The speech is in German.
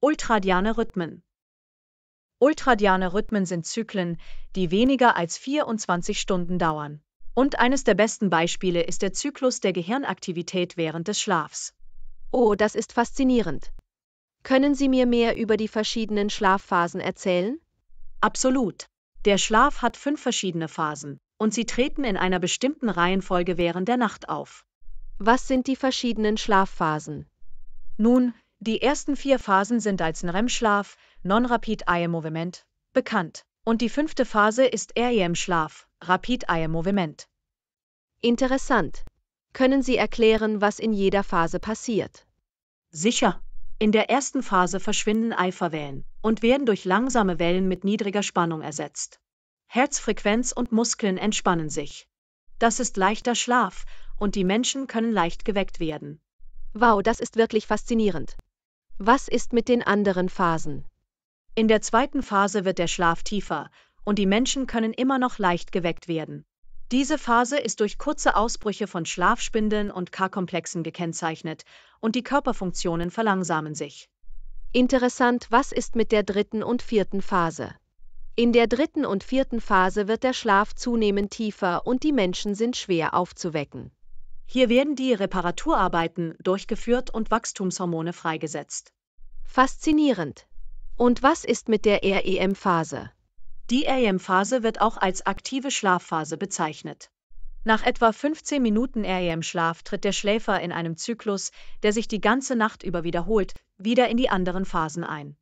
Ultradiane Rhythmen Ultradiane Rhythmen sind Zyklen, die weniger als 24 Stunden dauern. Und eines der besten Beispiele ist der Zyklus der Gehirnaktivität während des Schlafs. Oh, das ist faszinierend. Können Sie mir mehr über die verschiedenen Schlafphasen erzählen? Absolut. Der Schlaf hat fünf verschiedene Phasen, und sie treten in einer bestimmten Reihenfolge während der Nacht auf. Was sind die verschiedenen Schlafphasen? Nun, die ersten vier Phasen sind als REM-Schlaf, Non-Rapid Eye Movement, bekannt, und die fünfte Phase ist REM-Schlaf, Rapid Eye Movement. Interessant. Können Sie erklären, was in jeder Phase passiert? Sicher. In der ersten Phase verschwinden Eiferwellen und werden durch langsame Wellen mit niedriger Spannung ersetzt. Herzfrequenz und Muskeln entspannen sich. Das ist leichter Schlaf und die Menschen können leicht geweckt werden. Wow, das ist wirklich faszinierend. Was ist mit den anderen Phasen? In der zweiten Phase wird der Schlaf tiefer und die Menschen können immer noch leicht geweckt werden. Diese Phase ist durch kurze Ausbrüche von Schlafspindeln und K-Komplexen gekennzeichnet und die Körperfunktionen verlangsamen sich. Interessant, was ist mit der dritten und vierten Phase? In der dritten und vierten Phase wird der Schlaf zunehmend tiefer und die Menschen sind schwer aufzuwecken. Hier werden die Reparaturarbeiten durchgeführt und Wachstumshormone freigesetzt. Faszinierend. Und was ist mit der REM-Phase? Die REM-Phase wird auch als aktive Schlafphase bezeichnet. Nach etwa 15 Minuten REM-Schlaf tritt der Schläfer in einem Zyklus, der sich die ganze Nacht über wiederholt, wieder in die anderen Phasen ein.